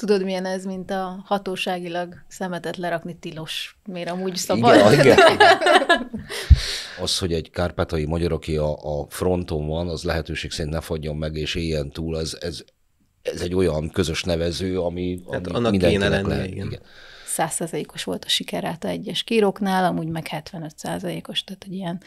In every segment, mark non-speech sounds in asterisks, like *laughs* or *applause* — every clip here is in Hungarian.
Tudod, milyen ez, mint a hatóságilag szemetet lerakni tilos. Miért amúgy szabad? Igen, igen. *laughs* Az, hogy egy kárpátai magyar, aki a, a fronton van, az lehetőség szerint ne fagyjon meg és éljen túl, ez, ez, ez egy olyan közös nevező, ami, hát ami hát annak kéne lenni, lehet. Igen. igen. 100%-os volt a sikerráta egyes kíróknál, amúgy meg 75%-os, tehát egy ilyen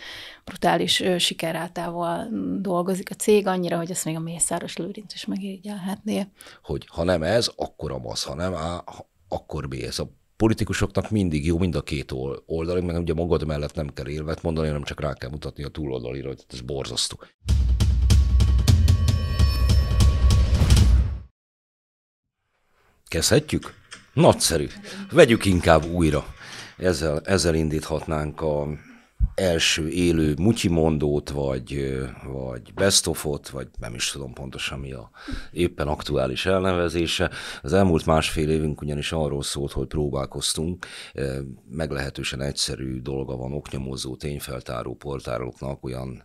brutális sikerrátával dolgozik a cég, annyira, hogy ezt még a Mészáros Lőrinc is megérgyelhetné. Hogy ha nem ez, akkor a masz, ha nem A, akkor B. Ez a politikusoknak mindig jó mind a két oldalig, mert ugye magad mellett nem kell élvet mondani, hanem csak rá kell mutatni a túloldalira, hogy ez borzasztó. Kezdhetjük? Nagyszerű. Vegyük inkább újra. Ezzel, ezzel indíthatnánk a első élő mutyimondót, vagy, vagy of-ot, vagy nem is tudom pontosan mi a éppen aktuális elnevezése. Az elmúlt másfél évünk ugyanis arról szólt, hogy próbálkoztunk, e, meglehetősen egyszerű dolga van oknyomozó, tényfeltáró portáloknak olyan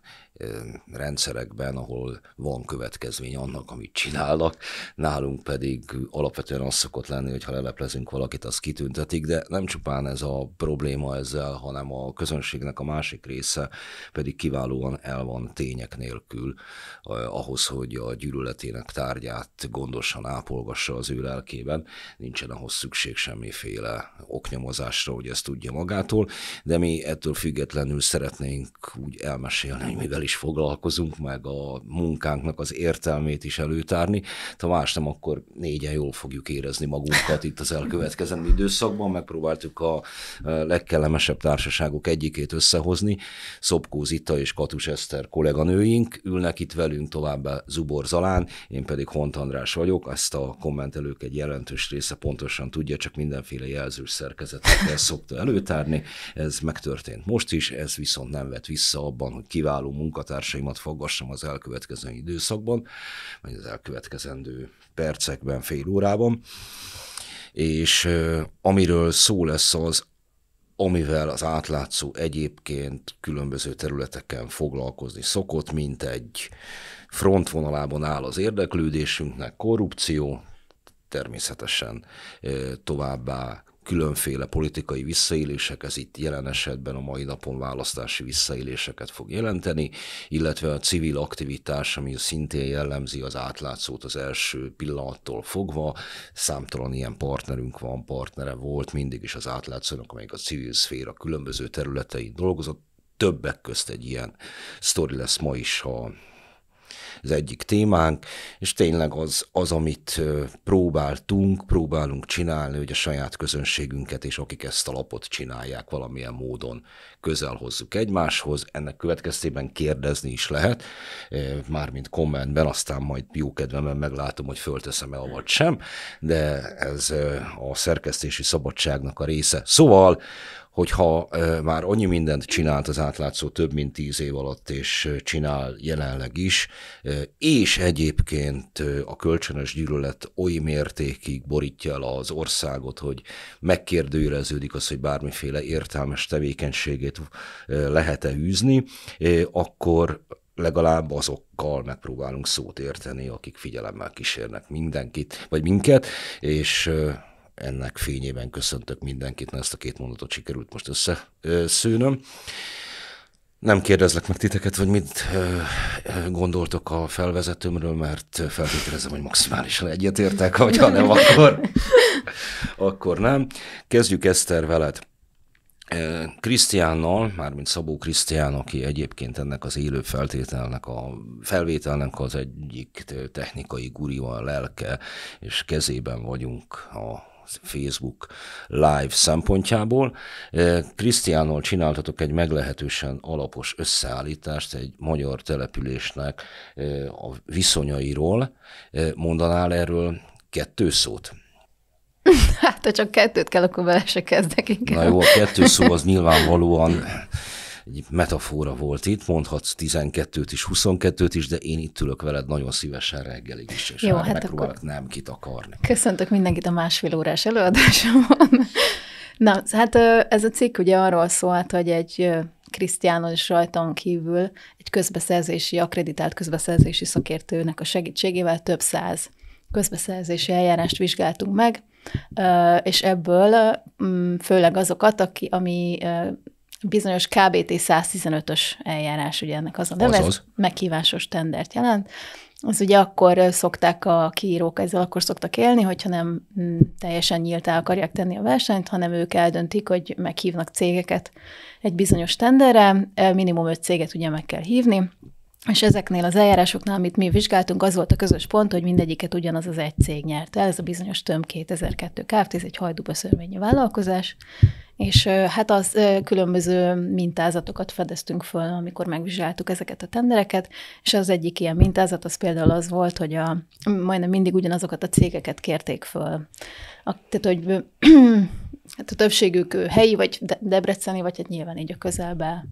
rendszerekben, ahol van következmény annak, amit csinálnak, nálunk pedig alapvetően az szokott lenni, hogy ha leleplezünk valakit, az kitüntetik, de nem csupán ez a probléma ezzel, hanem a közönségnek a másik része pedig kiválóan el van tények nélkül ahhoz, hogy a gyűlöletének tárgyát gondosan ápolgassa az ő lelkében, nincsen ahhoz szükség semmiféle oknyomozásra, hogy ezt tudja magától, de mi ettől függetlenül szeretnénk úgy elmesélni, hogy mivel is is foglalkozunk, meg a munkánknak az értelmét is előtárni. Ha más nem, akkor négyen jól fogjuk érezni magunkat itt az elkövetkezendő időszakban. Megpróbáltuk a e, legkellemesebb társaságok egyikét összehozni. Szopkó Zita és Katus Eszter kolléganőink ülnek itt velünk, továbbá Zubor Zalán, én pedig Hont András vagyok. Ezt a kommentelők egy jelentős része pontosan tudja, csak mindenféle jelzős szerkezetekkel szokta előtárni. Ez megtörtént most is, ez viszont nem vett vissza abban, hogy kiváló munka munkatársaimat foggassam az elkövetkező időszakban, vagy az elkövetkezendő percekben, fél órában. És amiről szó lesz az, amivel az átlátszó egyébként különböző területeken foglalkozni szokott, mint egy frontvonalában áll az érdeklődésünknek korrupció, természetesen továbbá különféle politikai visszaélések, ez itt jelen esetben a mai napon választási visszaéléseket fog jelenteni, illetve a civil aktivitás, ami szintén jellemzi az átlátszót az első pillanattól fogva, számtalan ilyen partnerünk van, partnere volt mindig is az átlátszónak, amelyik a civil szféra különböző területein dolgozott, többek közt egy ilyen sztori lesz ma is, ha az egyik témánk, és tényleg az, az amit próbáltunk, próbálunk csinálni, hogy a saját közönségünket és akik ezt a lapot csinálják valamilyen módon közel hozzuk egymáshoz. Ennek következtében kérdezni is lehet, mármint kommentben, aztán majd jó kedvemben meglátom, hogy fölteszem el vagy sem, de ez a szerkesztési szabadságnak a része. Szóval hogyha már annyi mindent csinált az átlátszó több mint tíz év alatt, és csinál jelenleg is, és egyébként a kölcsönös gyűlölet oly mértékig borítja el az országot, hogy megkérdőjeleződik az, hogy bármiféle értelmes tevékenységét lehet-e űzni, akkor legalább azokkal megpróbálunk szót érteni, akik figyelemmel kísérnek mindenkit, vagy minket, és ennek fényében köszöntök mindenkit, mert ezt a két mondatot sikerült most összeszőnöm. Nem kérdezlek meg titeket, hogy mit gondoltok a felvezetőmről, mert feltételezem, hogy maximálisan egyetértek, vagy ha nem, akkor, akkor nem. Kezdjük Eszter veled. Krisztiánnal, mármint Szabó Krisztián, aki egyébként ennek az élő feltételnek, a felvételnek az egyik technikai gurival lelke, és kezében vagyunk a Facebook live szempontjából. Eh, Krisztiánnal csináltatok egy meglehetősen alapos összeállítást egy magyar településnek eh, a viszonyairól. Eh, mondanál erről kettő szót? *laughs* Hát, ha csak kettőt kell, akkor vele se kezdek inkább. Na jó, a kettő szó az nyilvánvalóan egy metafora volt itt, mondhatsz 12-t is, 22-t is, de én itt ülök veled nagyon szívesen reggelig is, és Jó, hát, hát megpróbálok akkor nem kitakarni. Köszöntök mindenkit a másfél órás előadásomon. *laughs* Na, hát ez a cikk ugye arról szólt, hogy egy Krisztiánon és rajton kívül egy közbeszerzési, akreditált közbeszerzési szakértőnek a segítségével több száz közbeszerzési eljárást vizsgáltunk meg, és ebből főleg azokat, aki, ami bizonyos KBT 115-ös eljárás, ugye ennek az a neve, ez meghívásos tendert jelent. Az ugye akkor szokták a kiírók, ezzel akkor szoktak élni, hogyha nem mm, teljesen nyíltá akarják tenni a versenyt, hanem ők eldöntik, hogy meghívnak cégeket egy bizonyos tenderre, minimum öt céget ugye meg kell hívni, és ezeknél az eljárásoknál, amit mi vizsgáltunk, az volt a közös pont, hogy mindegyiket ugyanaz az egy cég nyerte el, ez a bizonyos Töm 2002 Kft. Ez egy hajdúbaszörvényi vállalkozás, és hát az különböző mintázatokat fedeztünk föl, amikor megvizsgáltuk ezeket a tendereket, és az egyik ilyen mintázat az például az volt, hogy a, majdnem mindig ugyanazokat a cégeket kérték föl. A, tehát, hogy Hát a többségük helyi, vagy debreceni, vagy hát nyilván így a közelben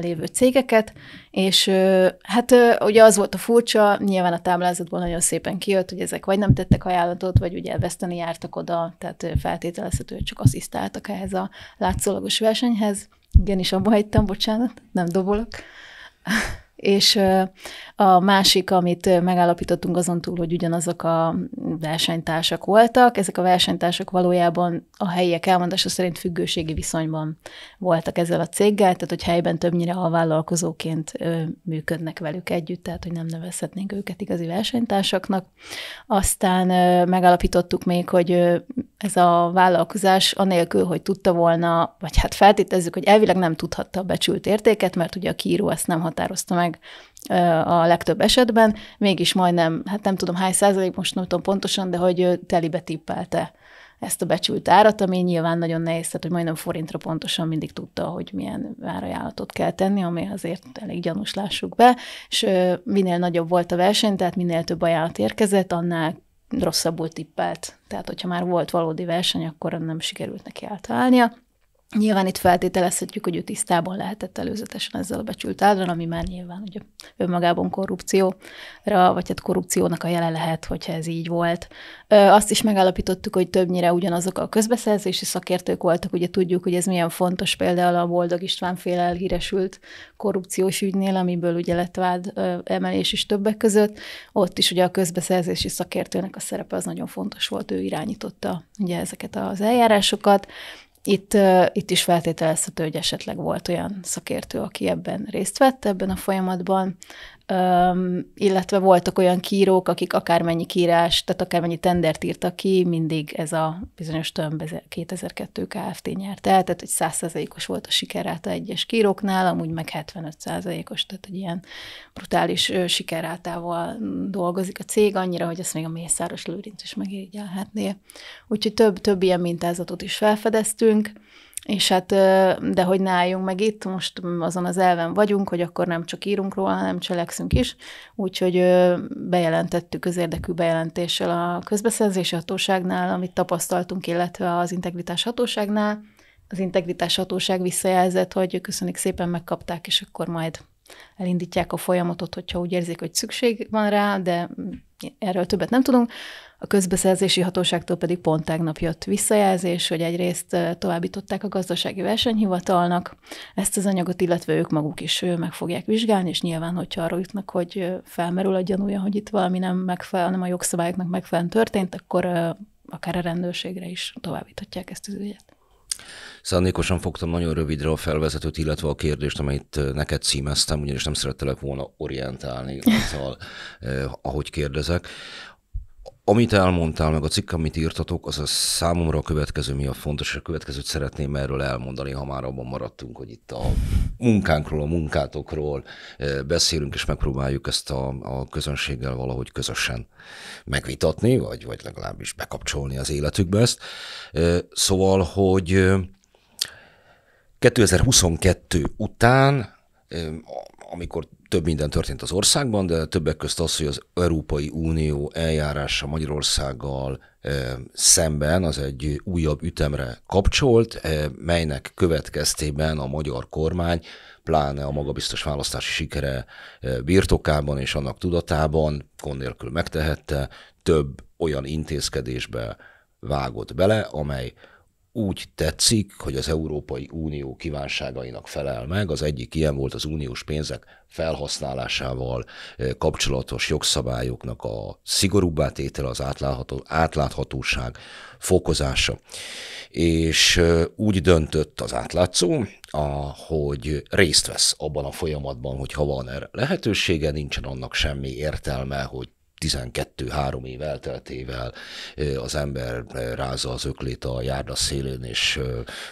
lévő cégeket, és hát ugye az volt a furcsa, nyilván a táblázatból nagyon szépen kijött, hogy ezek vagy nem tettek ajánlatot, vagy ugye elveszteni jártak oda, tehát feltételezhető, hogy csak asszisztáltak ehhez a látszólagos versenyhez. Igen, is abba hagytam, bocsánat, nem dobolok. És a másik, amit megállapítottunk azon túl, hogy ugyanazok a versenytársak voltak, ezek a versenytársak valójában a helyiek elmondása szerint függőségi viszonyban voltak ezzel a céggel, tehát hogy helyben többnyire a vállalkozóként működnek velük együtt, tehát hogy nem nevezhetnénk őket igazi versenytársaknak. Aztán megállapítottuk még, hogy ez a vállalkozás, anélkül, hogy tudta volna, vagy hát feltételezzük, hogy elvileg nem tudhatta a becsült értéket, mert ugye a kiíró ezt nem határozta meg a legtöbb esetben, mégis majdnem, hát nem tudom hány százalék, most nem tudom pontosan, de hogy telibe tippelte ezt a becsült árat, ami nyilván nagyon nehéz, tehát hogy majdnem forintra pontosan mindig tudta, hogy milyen árajánlatot kell tenni, ami azért elég gyanús lássuk be, és minél nagyobb volt a verseny, tehát minél több ajánlat érkezett, annál rosszabbul tippelt. Tehát, hogyha már volt valódi verseny, akkor nem sikerült neki eltalálnia. Nyilván itt feltételezhetjük, hogy ő tisztában lehetett előzetesen ezzel a becsült áldon, ami már nyilván ugye önmagában korrupcióra, vagy hát korrupciónak a jele lehet, hogyha ez így volt. Azt is megállapítottuk, hogy többnyire ugyanazok a közbeszerzési szakértők voltak, ugye tudjuk, hogy ez milyen fontos például a Boldog István fél elhíresült korrupciós ügynél, amiből ugye lett vád emelés is többek között. Ott is ugye a közbeszerzési szakértőnek a szerepe az nagyon fontos volt, ő irányította ugye ezeket az eljárásokat. Itt, itt is feltételezhető, hogy esetleg volt olyan szakértő, aki ebben részt vett ebben a folyamatban, Um, illetve voltak olyan kírók, akik akármennyi kírás, tehát akármennyi tendert írtak ki, mindig ez a bizonyos tömb 2002 Kft. nyert el, tehát hogy 100%-os volt a sikerráta egyes kíróknál, amúgy meg 75%-os, tehát egy ilyen brutális sikerrátával dolgozik a cég, annyira, hogy ezt még a Mészáros Lőrinc is megérgyelhetné. Úgyhogy több, több ilyen mintázatot is felfedeztünk, és hát, de hogy ne álljunk meg itt, most azon az elven vagyunk, hogy akkor nem csak írunk róla, hanem cselekszünk is, úgyhogy bejelentettük az érdekű bejelentéssel a közbeszerzési hatóságnál, amit tapasztaltunk, illetve az integritás hatóságnál. Az integritás hatóság visszajelzett, hogy köszönjük szépen, megkapták, és akkor majd elindítják a folyamatot, hogyha úgy érzik, hogy szükség van rá, de erről többet nem tudunk. A közbeszerzési hatóságtól pedig pont tegnap jött visszajelzés, hogy egyrészt továbbították a gazdasági versenyhivatalnak ezt az anyagot, illetve ők maguk is meg fogják vizsgálni, és nyilván, hogyha arról jutnak, hogy felmerül a gyanúja, hogy itt valami nem, megfelel, nem a jogszabályoknak megfelelően történt, akkor akár a rendőrségre is továbbíthatják ezt az ügyet. Szándékosan fogtam nagyon rövidre a felvezetőt, illetve a kérdést, amelyet neked címeztem, ugyanis nem szerettelek volna orientálni azzal, eh, *laughs* ahogy kérdezek. Amit elmondtál, meg a cikk, amit írtatok, az a számomra a következő mi a fontos, a következőt szeretném erről elmondani, ha már abban maradtunk, hogy itt a munkánkról, a munkátokról eh, beszélünk, és megpróbáljuk ezt a, a közönséggel valahogy közösen megvitatni, vagy, vagy legalábbis bekapcsolni az életükbe ezt. Eh, szóval, hogy 2022 eh, után amikor több minden történt az országban, de többek között az, hogy az Európai Unió eljárása Magyarországgal szemben az egy újabb ütemre kapcsolt, melynek következtében a magyar kormány, pláne a magabiztos választási sikere birtokában és annak tudatában, gond nélkül megtehette, több olyan intézkedésbe vágott bele, amely úgy tetszik, hogy az Európai Unió kívánságainak felel meg. Az egyik ilyen volt az uniós pénzek felhasználásával kapcsolatos jogszabályoknak a szigorúbbá tétele, az átlátható, átláthatóság fokozása. És úgy döntött az átlátszó, a, hogy részt vesz abban a folyamatban, hogy ha van erre lehetősége, nincsen annak semmi értelme, hogy 12-3 év elteltével az ember rázza az öklét a járda szélén, és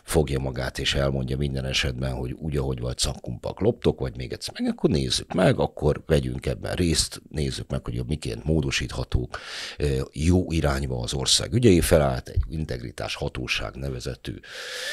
fogja magát, és elmondja minden esetben, hogy úgy, ahogy vagy szakkumpak loptok, vagy még egyszer meg, akkor nézzük meg, akkor vegyünk ebben részt, nézzük meg, hogy miként módosíthatók jó irányba az ország ügyei felállt, egy integritás hatóság nevezetű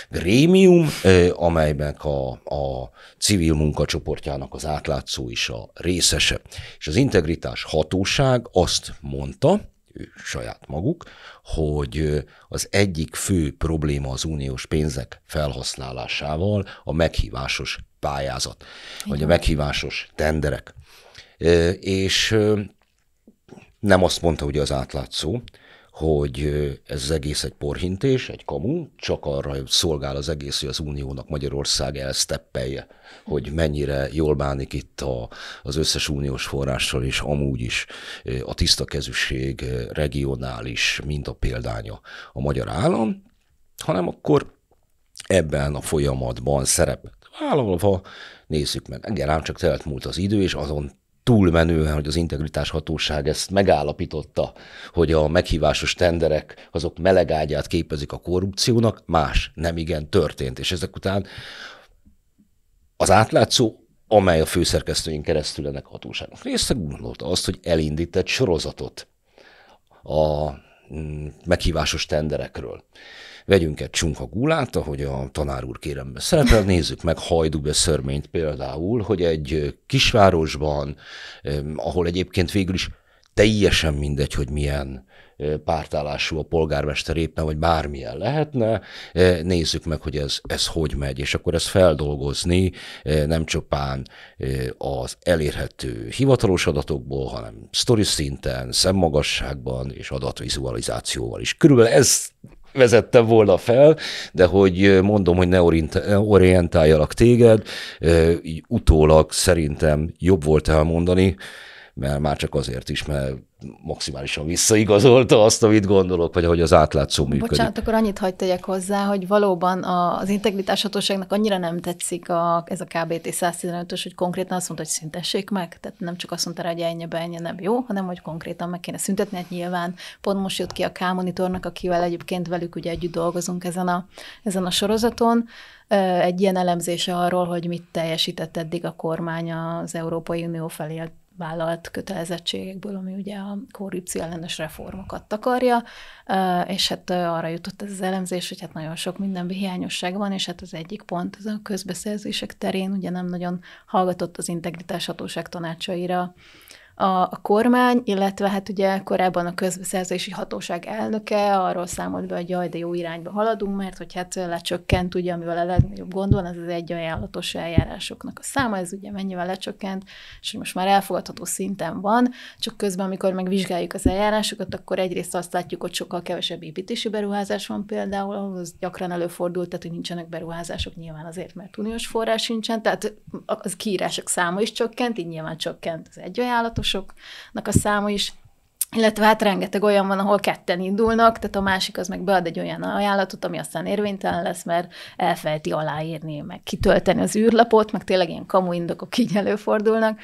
grémium, amelyben a, a civil munkacsoportjának az átlátszó is a részese. És az integritás hatóság Bizottság azt mondta, ő saját maguk, hogy az egyik fő probléma az uniós pénzek felhasználásával a meghívásos pályázat, vagy a meghívásos tenderek. És nem azt mondta hogy az átlátszó, hogy ez az egész egy porhintés, egy kamu, csak arra szolgál az egész, hogy az uniónak Magyarország elsteppelje, hogy mennyire jól bánik itt a, az összes uniós forrással, és amúgy is a tiszta kezűség regionális mint a magyar állam, hanem akkor ebben a folyamatban szerepet vállalva nézzük meg. Engem rám csak telt múlt az idő, és azon túlmenően, hogy az integritás hatóság ezt megállapította, hogy a meghívásos tenderek azok melegágyát képezik a korrupciónak, más nem igen történt. És ezek után az átlátszó, amely a főszerkesztőink keresztül ennek a hatóságnak része gondolta azt, hogy elindít egy sorozatot a mm, meghívásos tenderekről vegyünk egy csunka gulát, ahogy a tanár úr kérem szerepel, nézzük meg szörményt például, hogy egy kisvárosban, ahol egyébként végül is teljesen mindegy, hogy milyen eh, pártállású a polgármester éppen, vagy bármilyen lehetne. Eh, nézzük meg, hogy ez, ez hogy megy, és akkor ezt feldolgozni eh, nem csupán az elérhető hivatalos adatokból, hanem sztori szinten, szemmagasságban és adatvizualizációval is. Körülbelül ez vezette volna fel, de hogy mondom, hogy ne orientáljalak téged, így utólag szerintem jobb volt elmondani, mert már csak azért is, mert maximálisan visszaigazolta azt, amit gondolok, vagy ahogy az átlátszó működik. Bocsánat, akkor annyit hagyd tegyek hozzá, hogy valóban az integritáshatóságnak annyira nem tetszik a, ez a KBT 115-ös, hogy konkrétan azt mondta, hogy szüntessék meg, tehát nem csak azt mondta, hogy ennyi be, ennyi nem jó, hanem hogy konkrétan meg kéne szüntetni, hát nyilván pont most jött ki a K-monitornak, akivel egyébként velük ugye együtt dolgozunk ezen a, ezen a sorozaton, egy ilyen elemzése arról, hogy mit teljesített eddig a kormány az Európai Unió felé vállalt kötelezettségekből, ami ugye a korrupció ellenes reformokat takarja, és hát arra jutott ez az elemzés, hogy hát nagyon sok minden hiányosság van, és hát az egyik pont az a közbeszerzések terén ugye nem nagyon hallgatott az integritás hatóság tanácsaira a, a kormány, illetve hát ugye korábban a közbeszerzési hatóság elnöke arról számolt be, hogy jaj, de jó irányba haladunk, mert hogy hát lecsökkent, ugye, amivel a legnagyobb gond van, az az egy ajánlatos eljárásoknak a száma, ez ugye mennyivel lecsökkent, és most már elfogadható szinten van, csak közben, amikor megvizsgáljuk az eljárásokat, akkor egyrészt azt látjuk, hogy sokkal kevesebb építési beruházás van például, az gyakran előfordult, tehát hogy nincsenek beruházások nyilván azért, mert uniós forrás nincsen, tehát az kiírások száma is csökkent, így nyilván csökkent az egy ajánlatos játékosoknak a száma is, illetve hát rengeteg olyan van, ahol ketten indulnak, tehát a másik az meg bead egy olyan ajánlatot, ami aztán érvénytelen lesz, mert elfelti aláírni, meg kitölteni az űrlapot, meg tényleg ilyen kamu indokok így előfordulnak,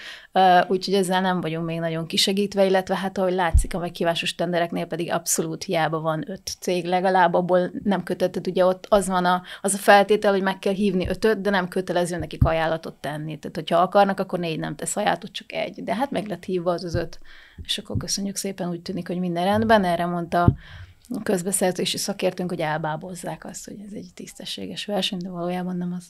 úgyhogy ezzel nem vagyunk még nagyon kisegítve, illetve hát ahogy látszik a megkívásos tendereknél pedig abszolút hiába van öt cég, legalább abból nem kötötted, ugye ott az van a, az a feltétel, hogy meg kell hívni ötöt, de nem kötelező nekik ajánlatot tenni. Tehát, hogyha akarnak, akkor négy nem tesz ajánlatot, csak egy. De hát meg lett hívva az az öt. És akkor köszönjük szépen, úgy tűnik, hogy minden rendben. Erre mondta a közbeszerzési szakértőnk, hogy elbábozzák azt, hogy ez egy tisztességes verseny, de valójában nem az.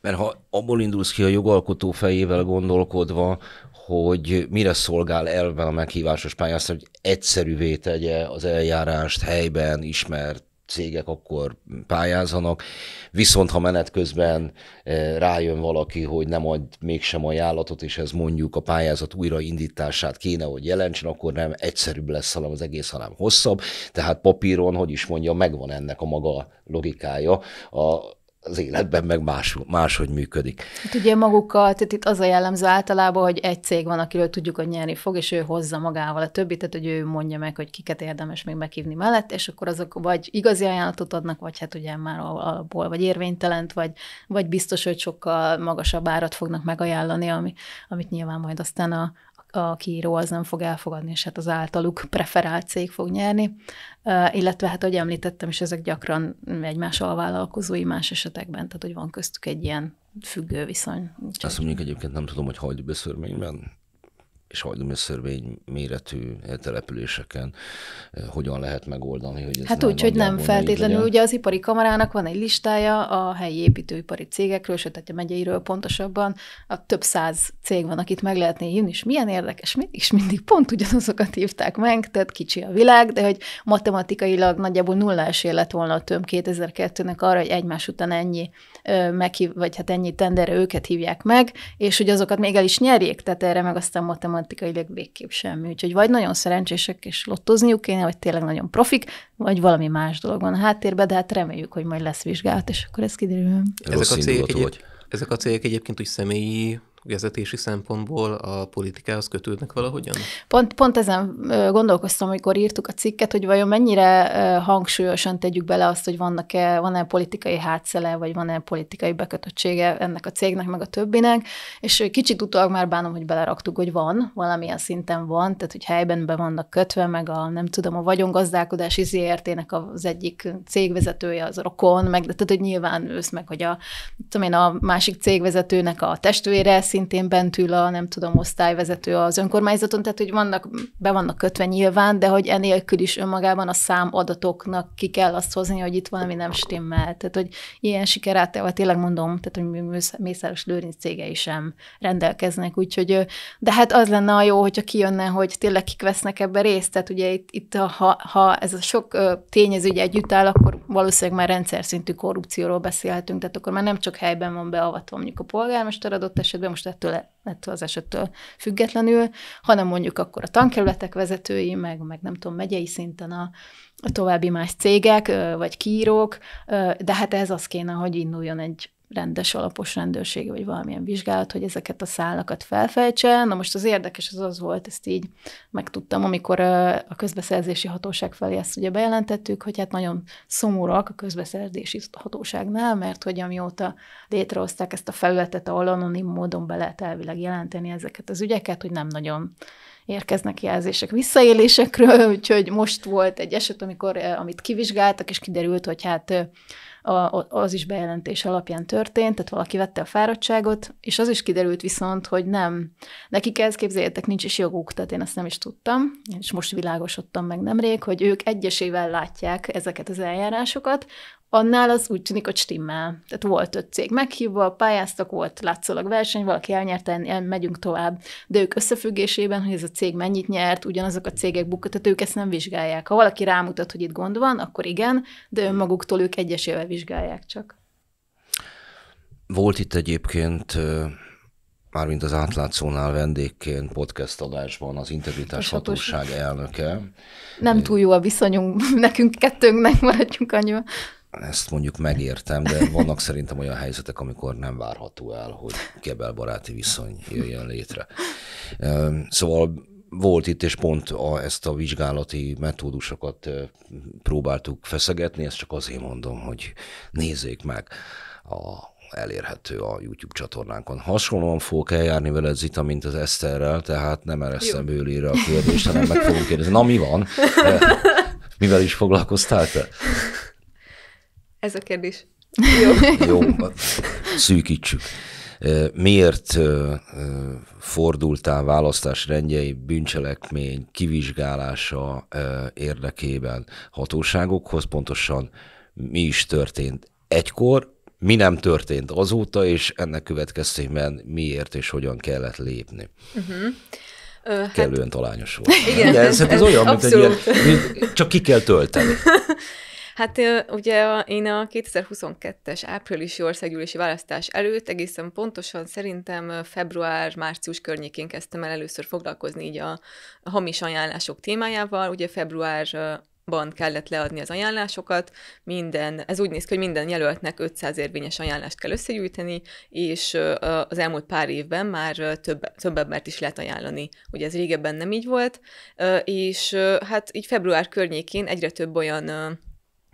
Mert ha abból indulsz ki a jogalkotó fejével gondolkodva, hogy mire szolgál elven a meghívásos pályázat, hogy egyszerűvé tegye az eljárást helyben ismert cégek akkor pályázanak, viszont ha menet közben eh, rájön valaki, hogy nem ad mégsem ajánlatot, és ez mondjuk a pályázat újraindítását kéne, hogy jelentsen, akkor nem egyszerűbb lesz, hanem az egész, hanem hosszabb. Tehát papíron, hogy is mondja, megvan ennek a maga logikája. A, az életben meg más, máshogy működik. Hát ugye magukkal, tehát itt az a jellemző általában, hogy egy cég van, akiről tudjuk, hogy nyerni fog, és ő hozza magával a többit, tehát hogy ő mondja meg, hogy kiket érdemes még meghívni mellett, és akkor azok vagy igazi ajánlatot adnak, vagy hát ugye már alapból, vagy érvénytelent, vagy, vagy biztos, hogy sokkal magasabb árat fognak megajánlani, ami, amit nyilván majd aztán a, a kiíró az nem fog elfogadni, és hát az általuk preferált cég fog nyerni. Illetve hát, ahogy említettem is, ezek gyakran egymás alvállalkozói más esetekben, tehát hogy van köztük egy ilyen függő viszony. Úgyhogy... Azt mondjuk egyébként nem tudom, hogy hagy beszörményben és hajdúmészörvény méretű településeken eh, hogyan lehet megoldani, hogy ez Hát úgy, hogy nem feltétlenül. Legyen. Ugye az ipari kamarának van egy listája a helyi építőipari cégekről, sőt, hát a megyeiről pontosabban. A több száz cég van, akit meg lehetné jönni, és milyen érdekes, és mindig pont ugyanazokat hívták meg, tehát kicsi a világ, de hogy matematikailag nagyjából nulla esély lett volna a töm 2002-nek arra, hogy egymás után ennyi meghív, vagy hát ennyi tenderre őket hívják meg, és hogy azokat még el is nyerjék, tehát erre meg aztán matematikai matematikailag végképp semmi. Úgyhogy vagy nagyon szerencsések és lottozniuk kéne, vagy tényleg nagyon profik, vagy valami más dolog van a háttérben, de hát reméljük, hogy majd lesz vizsgálat, és akkor ez kiderül. Ezek a cégek, egyéb, ezek a cégek egyébként úgy személyi vezetési szempontból a politikához kötődnek valahogyan? Pont, pont ezen gondolkoztam, amikor írtuk a cikket, hogy vajon mennyire hangsúlyosan tegyük bele azt, hogy vannak-e, van-e politikai hátszele, vagy van-e politikai bekötöttsége ennek a cégnek, meg a többinek, és kicsit utólag már bánom, hogy beleraktuk, hogy van, valamilyen szinten van, tehát hogy helyben be vannak kötve, meg a nem tudom, a vagyongazdálkodási ZRT-nek az egyik cégvezetője az rokon, meg de tehát, hogy nyilván ősz meg, hogy a, tudom én, a másik cégvezetőnek a testvére szintén bentül a, nem tudom, osztályvezető az önkormányzaton, tehát hogy vannak, be vannak kötve nyilván, de hogy enélkül is önmagában a szám adatoknak ki kell azt hozni, hogy itt valami nem stimmel. Tehát, hogy ilyen sikerát, tényleg mondom, tehát, hogy Mészáros Lőrinc cégei sem rendelkeznek, úgyhogy, de hát az lenne a jó, hogyha kijönne, hogy tényleg kik vesznek ebbe részt, tehát ugye itt, itt ha, ha ez a sok tényező ugye együtt áll, akkor valószínűleg már rendszer szintű korrupcióról beszélhetünk, tehát akkor már nem csak helyben van beavatva mondjuk a polgármester adott esetben, most most ettől, ettől az esettől függetlenül, hanem mondjuk akkor a tankerületek vezetői, meg, meg nem tudom, megyei szinten a, a további más cégek, vagy kiírók, de hát ez az kéne, hogy induljon egy rendes, alapos rendőrség, vagy valamilyen vizsgálat, hogy ezeket a szálakat felfejtse. Na most az érdekes az az volt, ezt így megtudtam, amikor a közbeszerzési hatóság felé ezt ugye bejelentettük, hogy hát nagyon szomorúak a közbeszerzési hatóságnál, mert hogy amióta létrehozták ezt a felületet, ahol anonim módon be lehet elvileg jelenteni ezeket az ügyeket, hogy nem nagyon érkeznek jelzések visszaélésekről, *laughs* úgyhogy most volt egy eset, amikor, amit kivizsgáltak, és kiderült, hogy hát a, az is bejelentés alapján történt, tehát valaki vette a fáradtságot, és az is kiderült viszont, hogy nem. Nekik ez, képzeljétek, nincs is joguk, tehát én ezt nem is tudtam, és most világosodtam meg nemrég, hogy ők egyesével látják ezeket az eljárásokat, annál az úgy tűnik, hogy stimmel. Tehát volt öt cég meghívva, pályáztak, volt látszólag verseny, valaki elnyerte, megyünk tovább. De ők összefüggésében, hogy ez a cég mennyit nyert, ugyanazok a cégek bukott, tehát ők ezt nem vizsgálják. Ha valaki rámutat, hogy itt gond van, akkor igen, de önmaguktól ők egyesével vizsgálják csak. Volt itt egyébként mármint az átlátszónál vendégként podcast adásban az integritás hatóság elnöke. Nem túl jó a viszonyunk, *laughs* nekünk kettőnknek maradjunk annyira ezt mondjuk megértem, de vannak szerintem olyan helyzetek, amikor nem várható el, hogy baráti viszony jöjjön létre. Szóval volt itt, és pont a, ezt a vizsgálati metódusokat próbáltuk feszegetni, ezt csak azért mondom, hogy nézzék meg a elérhető a YouTube csatornánkon. Hasonlóan fogok eljárni veled Zita, mint az Eszterrel, tehát nem eresztem bőlére a kérdést, hanem meg fogunk kérdezni. Na mi van? *laughs* Mivel is foglalkoztál te? Ez a kérdés. Jó. Jó, hát szűkítsük. Miért fordultál választás rendjei bűncselekmény kivizsgálása érdekében hatóságokhoz? Pontosan mi is történt egykor, mi nem történt azóta, és ennek következtében miért és hogyan kellett lépni. Uh-huh. Hát, Kellően talányos volt. Igen, ez, ez, hát ez olyan, mint egy ilyen, mint csak ki kell tölteni. *laughs* Hát ugye én a 2022-es áprilisi országgyűlési választás előtt egészen pontosan szerintem február-március környékén kezdtem el először foglalkozni így a hamis ajánlások témájával. Ugye február kellett leadni az ajánlásokat, minden, ez úgy néz ki, hogy minden jelöltnek 500 érvényes ajánlást kell összegyűjteni, és az elmúlt pár évben már több, több embert is lehet ajánlani. Ugye ez régebben nem így volt, és hát így február környékén egyre több olyan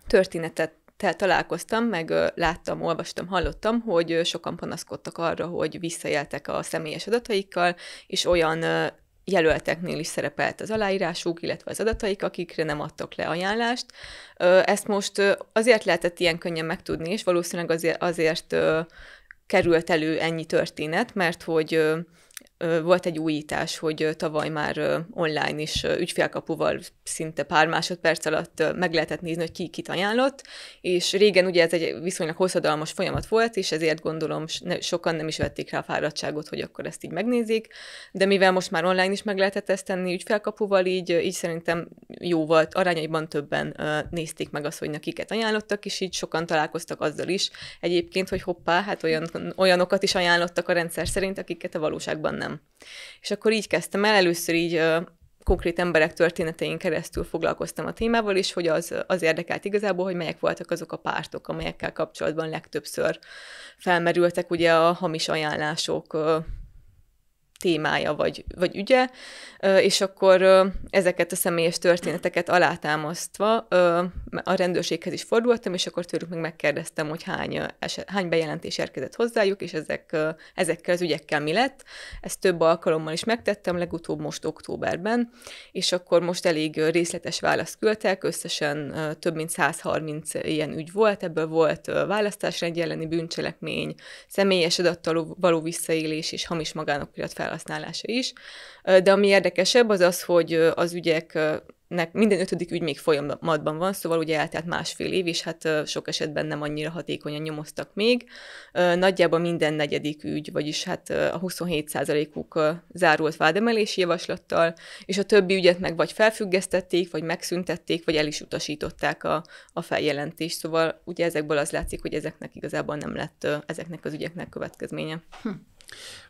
történetet tehát találkoztam, meg láttam, olvastam, hallottam, hogy sokan panaszkodtak arra, hogy visszajeltek a személyes adataikkal, és olyan jelölteknél is szerepelt az aláírásuk, illetve az adataik, akikre nem adtak le ajánlást. Ezt most azért lehetett ilyen könnyen megtudni, és valószínűleg azért, azért került elő ennyi történet, mert hogy volt egy újítás, hogy tavaly már online is ügyfélkapuval szinte pár másodperc alatt meg lehetett nézni, hogy ki kit ajánlott, és régen ugye ez egy viszonylag hosszadalmas folyamat volt, és ezért gondolom sokan nem is vették rá a fáradtságot, hogy akkor ezt így megnézik, de mivel most már online is meg lehetett ezt tenni ügyfélkapuval, így, így szerintem jó volt, arányaiban többen nézték meg azt, hogy na kiket ajánlottak, és így sokan találkoztak azzal is egyébként, hogy hoppá, hát olyan, olyanokat is ajánlottak a rendszer szerint, akiket a valóságban valóságban nem. És akkor így kezdtem el, először így konkrét emberek történetein keresztül foglalkoztam a témával, és hogy az, az érdekelt igazából, hogy melyek voltak azok a pártok, amelyekkel kapcsolatban legtöbbször felmerültek ugye a hamis ajánlások, témája vagy, vagy ügye, és akkor ezeket a személyes történeteket alátámasztva a rendőrséghez is fordultam, és akkor tőlük meg megkérdeztem, hogy hány, eset, hány bejelentés érkezett hozzájuk, és ezek, ezekkel az ügyekkel mi lett. Ezt több alkalommal is megtettem, legutóbb most októberben, és akkor most elég részletes választ küldtek, összesen több mint 130 ilyen ügy volt, ebből volt választásrendjelleni bűncselekmény, személyes adattal való visszaélés és hamis magánokirat fel felhasználása is. De ami érdekesebb az az, hogy az ügyek minden ötödik ügy még folyamatban van, szóval ugye eltelt másfél év, és hát sok esetben nem annyira hatékonyan nyomoztak még. Nagyjából minden negyedik ügy, vagyis hát a 27%-uk zárult vádemelési javaslattal, és a többi ügyet meg vagy felfüggesztették, vagy megszüntették, vagy el is utasították a, a feljelentést. Szóval ugye ezekből az látszik, hogy ezeknek igazából nem lett ezeknek az ügyeknek következménye. Hm.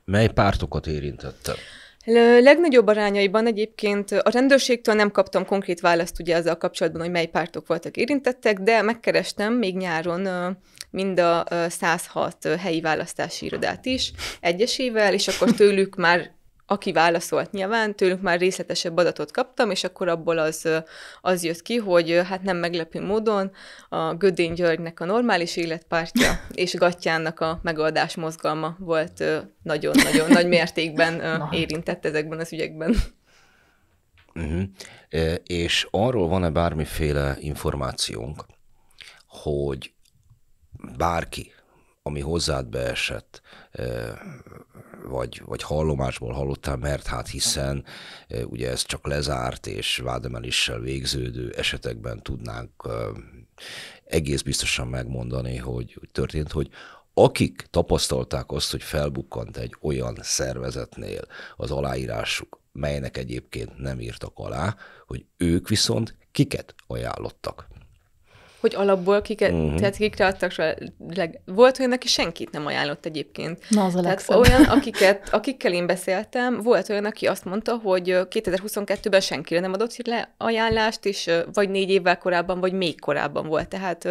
Mely pártokat érintette? Legnagyobb arányaiban egyébként a rendőrségtől nem kaptam konkrét választ ugye azzal kapcsolatban, hogy mely pártok voltak érintettek, de megkerestem még nyáron mind a 106 helyi választási irodát is egyesével, és akkor tőlük már aki válaszolt nyilván, tőlük már részletesebb adatot kaptam, és akkor abból az, az jött ki, hogy hát nem meglepő módon a Gödény Györgynek a normális életpártja *laughs* és Gatyánnak a megoldás mozgalma volt nagyon-nagyon nagy mértékben *laughs* érintett ezekben az ügyekben. Uh-huh. és arról van-e bármiféle információnk, hogy bárki, ami hozzád beesett, vagy, vagy hallomásból hallottál, mert hát hiszen ugye ez csak lezárt és vádemeléssel végződő esetekben tudnánk egész biztosan megmondani, hogy történt, hogy akik tapasztalták azt, hogy felbukkant egy olyan szervezetnél az aláírásuk, melynek egyébként nem írtak alá, hogy ők viszont kiket ajánlottak hogy alapból kiket, uh-huh. tehát kikre adtak soha. Leg... Volt, hogy neki senkit nem ajánlott egyébként. Na, az a tehát legszebb. olyan, *laughs* akiket, akikkel én beszéltem, volt olyan, aki azt mondta, hogy 2022-ben senkire nem adott le ajánlást, és vagy négy évvel korábban, vagy még korábban volt. Tehát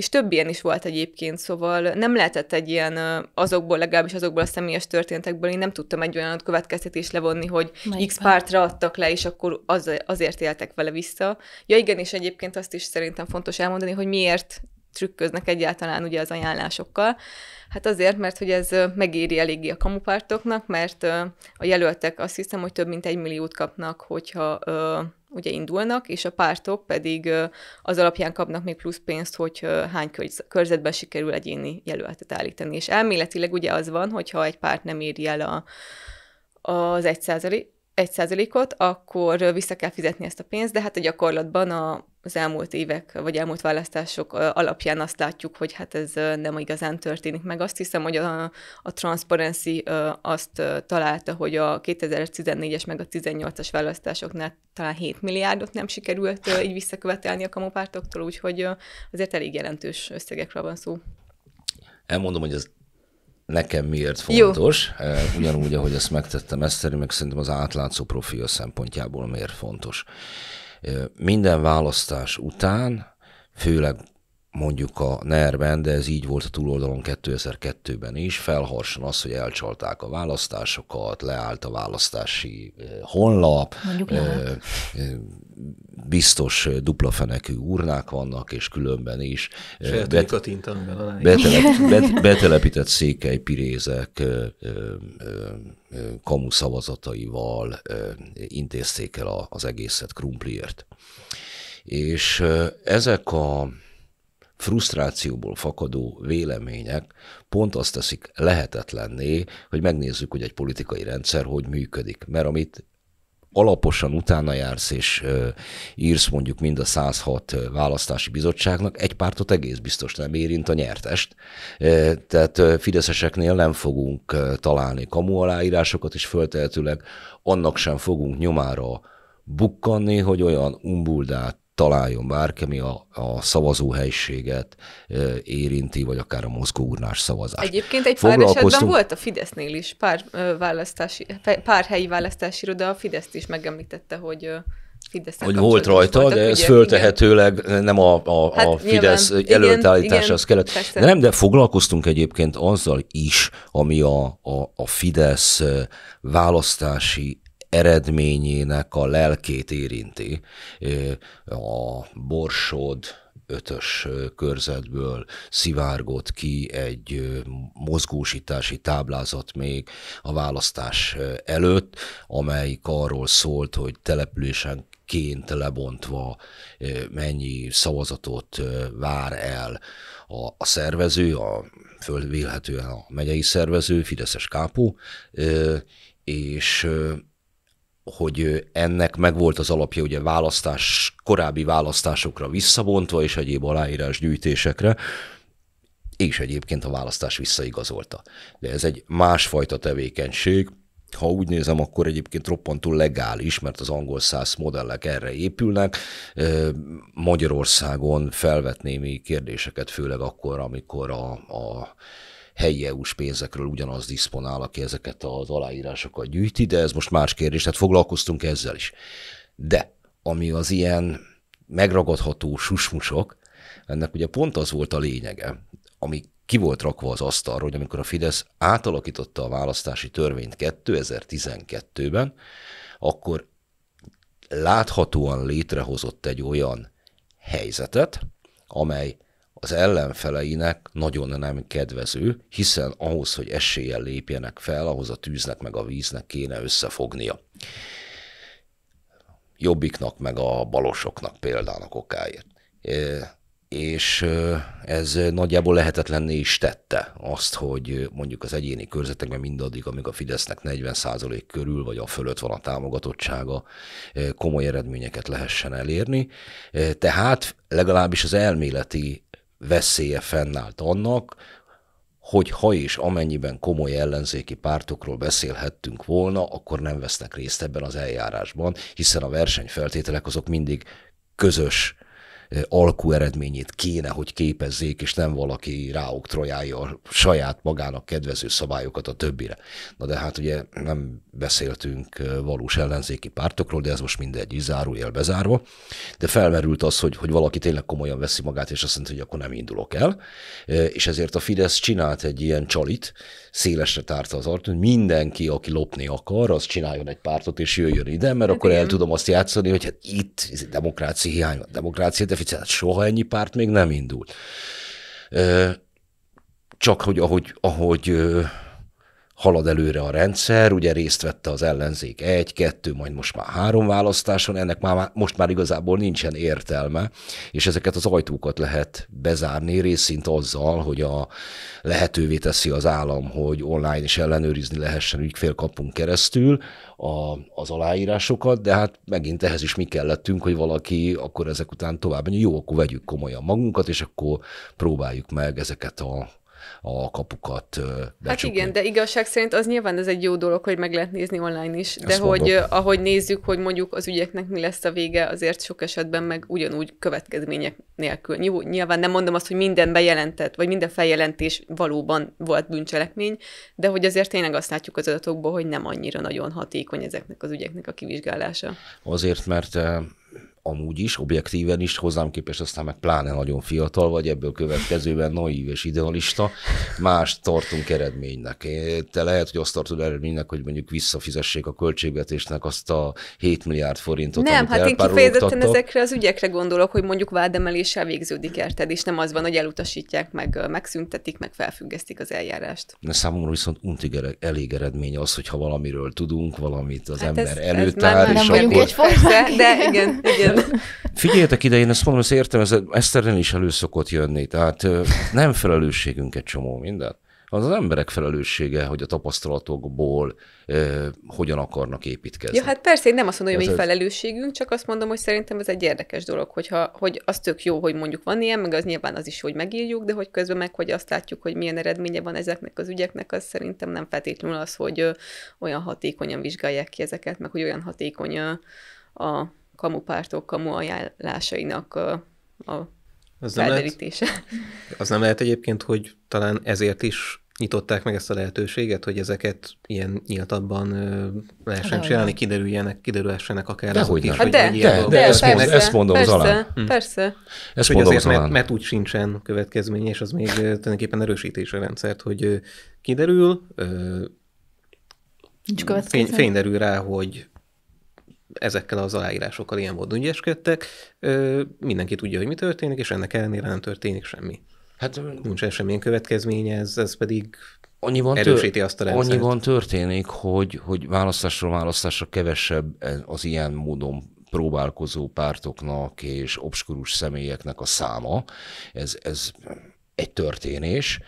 és több ilyen is volt egyébként, szóval nem lehetett egy ilyen azokból, legalábbis azokból a személyes történetekből, én nem tudtam egy olyan következtetést levonni, hogy Melyik X pártra adtak le, és akkor az, azért éltek vele vissza. Ja igen, és egyébként azt is szerintem fontos elmondani, hogy miért trükköznek egyáltalán ugye az ajánlásokkal. Hát azért, mert hogy ez megéri eléggé a kamupártoknak, mert a jelöltek azt hiszem, hogy több mint egy milliót kapnak, hogyha ugye indulnak, és a pártok pedig az alapján kapnak még plusz pénzt, hogy hány körzetben sikerül egyéni jelöltet állítani. És elméletileg ugye az van, hogyha egy párt nem éri el a, az egy százalékot, akkor vissza kell fizetni ezt a pénzt, de hát a gyakorlatban a az elmúlt évek, vagy elmúlt választások alapján azt látjuk, hogy hát ez nem igazán történik meg. Azt hiszem, hogy a, a Transparency azt találta, hogy a 2014-es meg a 18-as választásoknál talán 7 milliárdot nem sikerült így visszakövetelni a kamupártoktól, úgyhogy azért elég jelentős összegekről van szó. Elmondom, hogy ez nekem miért fontos, Jó. ugyanúgy, ahogy ezt megtettem Eszteri, meg szerintem az átlátszó profil szempontjából miért fontos. Minden választás után, főleg mondjuk a NER-ben, de ez így volt a túloldalon 2002-ben is, felharsan az, hogy elcsalták a választásokat, leállt a választási honlap, biztos dupla fenekű urnák vannak, és különben is bet, betelep, *laughs* bet, betelepített székely pirézek kamu szavazataival intézték el az egészet krumpliért. És ezek a frusztrációból fakadó vélemények pont azt teszik lehetetlenné, hogy megnézzük, hogy egy politikai rendszer hogy működik. Mert amit alaposan utána jársz és írsz mondjuk mind a 106 választási bizottságnak, egy pártot egész biztos nem érint a nyertest. Tehát fideszeseknél nem fogunk találni kamu aláírásokat, és föltehetőleg annak sem fogunk nyomára bukkanni, hogy olyan umbuldát találjon bárki, ami a, a szavazóhelyiséget érinti, vagy akár a mozgóurnás szavazás. Egyébként egy pár esetben volt a Fidesznél is, pár, választási, pár helyi választási iroda a Fideszt is megemlítette, hogy fidesz hogy volt rajta, voltak, de ez föltehetőleg nem a, a, hát a Fidesz előtállításához kellett. De nem, de foglalkoztunk egyébként azzal is, ami a, a, a Fidesz választási eredményének a lelkét érinti. A borsod ötös körzetből szivárgott ki egy mozgósítási táblázat még a választás előtt, amelyik arról szólt, hogy településen ként lebontva mennyi szavazatot vár el a, a szervező, a fölvélhetően a megyei szervező, Fideszes Kápó, és hogy ennek megvolt az alapja ugye választás, korábbi választásokra visszabontva és egyéb aláírás gyűjtésekre, és egyébként a választás visszaigazolta. De ez egy másfajta tevékenység, ha úgy nézem, akkor egyébként roppantul legális, mert az angol száz modellek erre épülnek. Magyarországon felvet némi kérdéseket, főleg akkor, amikor a, a helyi eu pénzekről ugyanaz diszponál, aki ezeket az aláírásokat gyűjti, de ez most más kérdés, tehát foglalkoztunk ezzel is. De ami az ilyen megragadható susmusok, ennek ugye pont az volt a lényege, ami ki volt rakva az asztalra, hogy amikor a Fidesz átalakította a választási törvényt 2012-ben, akkor láthatóan létrehozott egy olyan helyzetet, amely az ellenfeleinek nagyon nem kedvező, hiszen ahhoz, hogy eséllyel lépjenek fel, ahhoz a tűznek meg a víznek kéne összefognia. Jobbiknak meg a balosoknak példának okáért. E, és e, ez nagyjából lehetetlenné is tette azt, hogy mondjuk az egyéni körzetekben mindaddig, amíg a Fidesznek 40% körül vagy a fölött van a támogatottsága, e, komoly eredményeket lehessen elérni. Tehát legalábbis az elméleti veszélye fennállt annak, hogy ha és amennyiben komoly ellenzéki pártokról beszélhettünk volna, akkor nem vesznek részt ebben az eljárásban, hiszen a versenyfeltételek azok mindig közös alkú eredményét kéne, hogy képezzék, és nem valaki ráoktrojálja a saját magának kedvező szabályokat a többire. Na de hát ugye nem beszéltünk valós ellenzéki pártokról, de ez most mindegy, zárójel bezárva. De felmerült az, hogy, hogy valaki tényleg komolyan veszi magát, és azt mondta, hogy akkor nem indulok el. És ezért a Fidesz csinált egy ilyen csalit, szélesre tárta az art, hogy mindenki, aki lopni akar, az csináljon egy pártot, és jöjjön ide, mert hát akkor igen. el tudom azt játszani, hogy hát itt demokrácia hiány van, demokrácia, de deficit, soha ennyi párt még nem indult. Csak hogy ahogy, ahogy halad előre a rendszer, ugye részt vette az ellenzék egy, kettő, majd most már három választáson, ennek már, most már igazából nincsen értelme, és ezeket az ajtókat lehet bezárni részint azzal, hogy a lehetővé teszi az állam, hogy online is ellenőrizni lehessen ügyfélkapunk keresztül a, az aláírásokat, de hát megint ehhez is mi kellettünk, hogy valaki akkor ezek után tovább, hogy jó, akkor vegyük komolyan magunkat, és akkor próbáljuk meg ezeket a a kapukat becsukni. Hát igen, de igazság szerint az nyilván ez egy jó dolog, hogy meg lehet nézni online is, de Ezt hogy mondom. ahogy nézzük, hogy mondjuk az ügyeknek mi lesz a vége, azért sok esetben meg ugyanúgy következmények nélkül. nyilván nem mondom azt, hogy minden bejelentett, vagy minden feljelentés valóban volt bűncselekmény, de hogy azért tényleg azt látjuk az adatokból, hogy nem annyira nagyon hatékony ezeknek az ügyeknek a kivizsgálása. Azért, mert amúgy is, objektíven is, hozzám képest aztán meg pláne nagyon fiatal vagy, ebből következőben naív és idealista, más tartunk eredménynek. Te lehet, hogy azt tartod eredménynek, hogy mondjuk visszafizessék a költségvetésnek azt a 7 milliárd forintot, Nem, amit hát én kifejezetten ezekre az ügyekre gondolok, hogy mondjuk vádemeléssel végződik érted, és nem az van, hogy elutasítják, meg megszüntetik, meg felfüggesztik az eljárást. De számomra viszont untig elég eredmény az, hogyha valamiről tudunk, valamit az hát ember ez, előtt ez már, áll, nem és nem akkor... Egyformán. De igen, igen. Figyeljetek ide, én ezt mondom, ezt értem, ez Eszternél is elő szokott jönni, tehát nem felelősségünk egy csomó minden. Az az emberek felelőssége, hogy a tapasztalatokból e, hogyan akarnak építkezni. Ja, hát persze, én nem azt mondom, hogy mi felelősségünk, csak azt mondom, hogy szerintem ez egy érdekes dolog, hogyha, hogy az tök jó, hogy mondjuk van ilyen, meg az nyilván az is, hogy megírjuk, de hogy közben meg, hogy azt látjuk, hogy milyen eredménye van ezeknek az ügyeknek, az szerintem nem feltétlenül az, hogy olyan hatékonyan vizsgálják ki ezeket, meg hogy olyan hatékony a, a kamupártok, kamu ajánlásainak a, a az nem, lehet, az nem lehet egyébként, hogy talán ezért is nyitották meg ezt a lehetőséget, hogy ezeket ilyen nyíltabban lehessen csinálni, kiderüljenek, kiderülhessenek akár de azok hogy is, hogy de, de, de, de ezt, persze, ezt mondom persze, Zalán. Hm. Persze. Ezt hogy mondom azért, Zalán. Mert, mert úgy sincsen következménye, és az még tulajdonképpen erősítés a rendszert, hogy kiderül, Nincs fény, fény derül rá, hogy ezekkel az aláírásokkal ilyen módon ügyeskedtek, mindenki tudja, hogy mi történik, és ennek ellenére nem történik semmi. Hát, Nincs semmilyen következménye, ez, ez pedig annyiban erősíti tör, azt a rendszert. Annyiban történik, hogy, hogy választásról választásra kevesebb e, az ilyen módon próbálkozó pártoknak és obskurus személyeknek a száma. Ez, ez egy történés.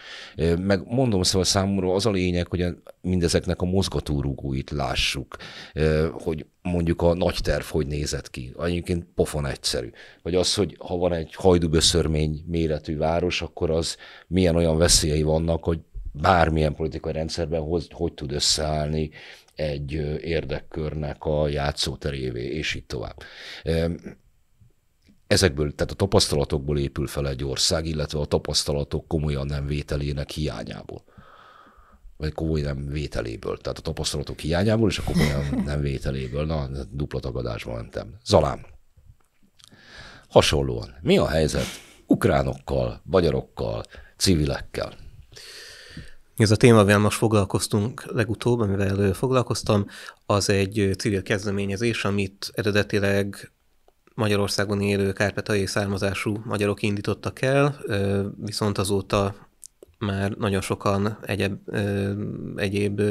Meg mondom szóval számomra az a lényeg, hogy mindezeknek a mozgatórugóit lássuk, hogy mondjuk a nagy terv hogy nézett ki. Egyébként pofon egyszerű. Vagy az, hogy ha van egy hajdúböszörmény méretű város, akkor az milyen olyan veszélyei vannak, hogy bármilyen politikai rendszerben hogy, hogy tud összeállni egy érdekkörnek a játszóterévé, és így tovább ezekből, tehát a tapasztalatokból épül fel egy ország, illetve a tapasztalatok komolyan nem vételének hiányából vagy komoly nem vételéből, tehát a tapasztalatok hiányából, és a komolyan nem vételéből. Na, dupla tagadásban mentem. Zalám. Hasonlóan. Mi a helyzet ukránokkal, magyarokkal, civilekkel? Ez a téma, amivel most foglalkoztunk legutóbb, amivel foglalkoztam, az egy civil kezdeményezés, amit eredetileg Magyarországon élő kárpetai származású magyarok indítottak el, viszont azóta már nagyon sokan egyéb, egyéb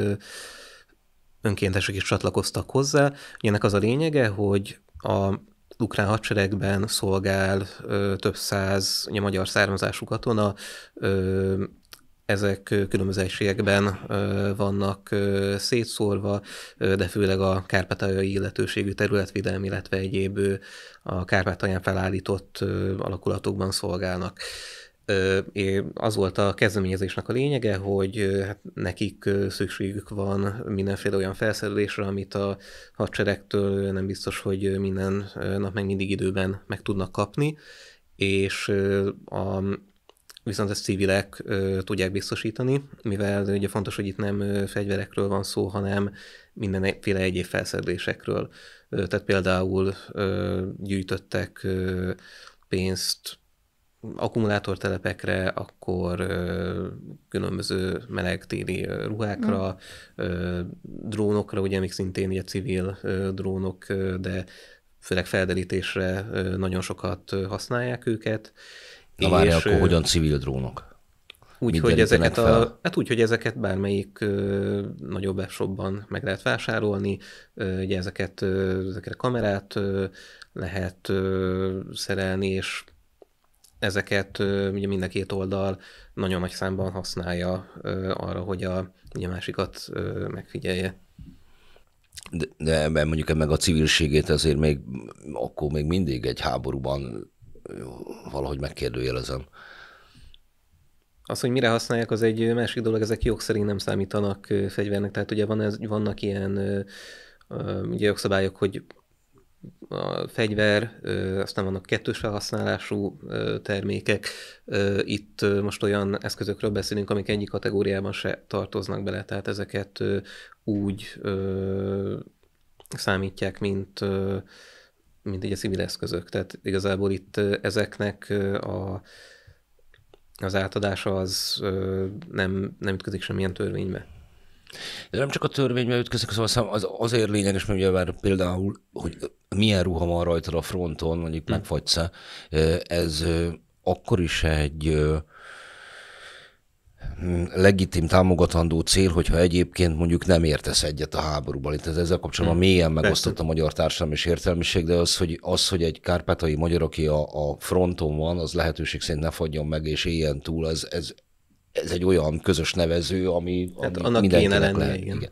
önkéntesek is csatlakoztak hozzá. Ennek az a lényege, hogy a ukrán hadseregben szolgál több száz ugye, magyar származású katona, ezek különböző vannak szétszórva, de főleg a kárpátaljai illetőségű területvédelmi, illetve egyéb a Kárpátalján felállított alakulatokban szolgálnak. Az volt a kezdeményezésnek a lényege, hogy hát nekik szükségük van mindenféle olyan felszerelésre, amit a hadseregtől nem biztos, hogy minden nap meg mindig időben meg tudnak kapni, és a viszont ezt civilek ö, tudják biztosítani, mivel ugye fontos, hogy itt nem fegyverekről van szó, hanem mindenféle egyéb felszerelésekről. tehát például ö, gyűjtöttek ö, pénzt akkumulátortelepekre, akkor ö, különböző meleg téli ruhákra, mm. ö, drónokra, ugye, amik szintén ugye civil ö, drónok, ö, de főleg felderítésre ö, nagyon sokat használják őket. Ö, Na várj, akkor hogyan civil drónok? Úgy, hogy ezeket a, hát úgy, hogy ezeket bármelyik ö, nagyobb webshopban meg lehet vásárolni, ö, ugye ezeket, ö, ezekre kamerát ö, lehet ö, szerelni, és ezeket ö, ugye mind a két oldal nagyon nagy számban használja ö, arra, hogy a ugye másikat ö, megfigyelje. De, de mondjuk meg a civilségét azért még akkor még mindig egy háborúban valahogy megkérdőjelezem. Az, hogy mire használják, az egy másik dolog, ezek jogszerint nem számítanak fegyvernek. Tehát ugye van ez, vannak ilyen ugye jogszabályok, hogy a fegyver, aztán vannak kettős felhasználású termékek. Itt most olyan eszközökről beszélünk, amik egyik kategóriában se tartoznak bele, tehát ezeket úgy számítják, mint mint így civil eszközök. Tehát igazából itt ezeknek a, az átadása az nem, nem ütközik semmilyen törvénybe. De nem csak a törvénybe ütközik, szóval az azért lényeges, mert nyilván például, hogy milyen ruha van rajta a fronton, mondjuk hmm. megfagysz ez akkor is egy legitim támogatandó cél, hogyha egyébként mondjuk nem értesz egyet a háborúban. Itt ezzel kapcsolatban hmm. mélyen megosztott a magyar társadalom és értelmiség, de az, hogy, az, hogy egy kárpátai magyar, aki a, a fronton van, az lehetőség szerint ne fagyjon meg és éljen túl, ez, ez, ez egy olyan közös nevező, ami, hát ami annak kéne lenni, lehet. Igen. igen.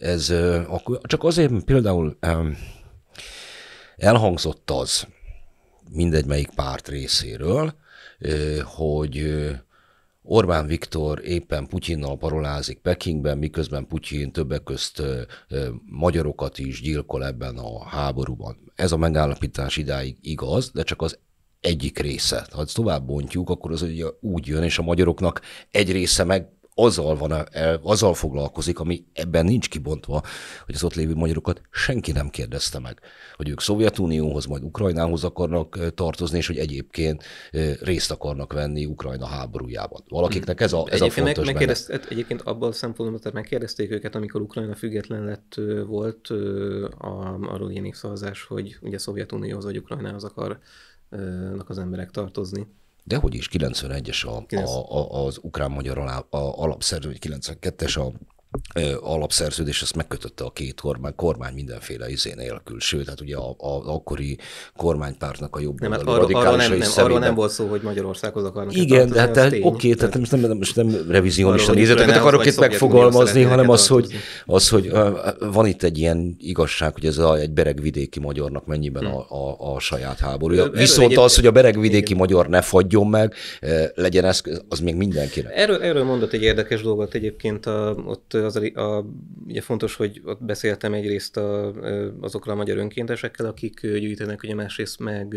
Ez, akkor, csak azért például elhangzott az melyik párt részéről, hogy Orbán Viktor éppen Putyinnal parolázik Pekingben, miközben Putyin többek közt magyarokat is gyilkol ebben a háborúban. Ez a megállapítás idáig igaz, de csak az egyik része. Ha ezt tovább bontjuk, akkor az ugye úgy jön, és a magyaroknak egy része meg azzal, van, e, azzal foglalkozik, ami ebben nincs kibontva, hogy az ott lévő magyarokat senki nem kérdezte meg, hogy ők Szovjetunióhoz, majd Ukrajnához akarnak e, tartozni, és hogy egyébként e, részt akarnak venni Ukrajna háborújában. Valakiknek ez a, ez egyébként a fontos meg, megkérdez, hát Egyébként abban a szempontból, hogy megkérdezték őket, amikor Ukrajna független lett volt, a, arról ilyen hogy ugye Szovjetunióhoz vagy Ukrajnához akarnak az emberek tartozni de hogy is, 91-es a, a, a, az ukrán-magyar alapszerző, 92-es a alapszerződés ezt megkötötte a két kormány, kormány mindenféle izé nélkül, sőt, hát ugye az akkori kormánypártnak a jobb nem, hát arra, nem, nem, személyben... nem volt szó, hogy Magyarországhoz akarnak Igen, de hát oké, tehát nem, nem, nem, most nem revizionista nézeteket akarok itt megfogalmazni, hanem az, hogy, az, hogy van itt egy ilyen igazság, hogy ez a, egy beregvidéki magyarnak mennyiben hm. a, a, a saját háború Viszont az, hogy a beregvidéki magyar ne fagyjon meg, legyen ez, az még mindenkinek. Erről, erről mondott egy érdekes dolgot egyébként, a, ott az a, a, ugye fontos, hogy ott beszéltem egyrészt a, azokra a magyar önkéntesekkel, akik gyűjtenek, ugye másrészt meg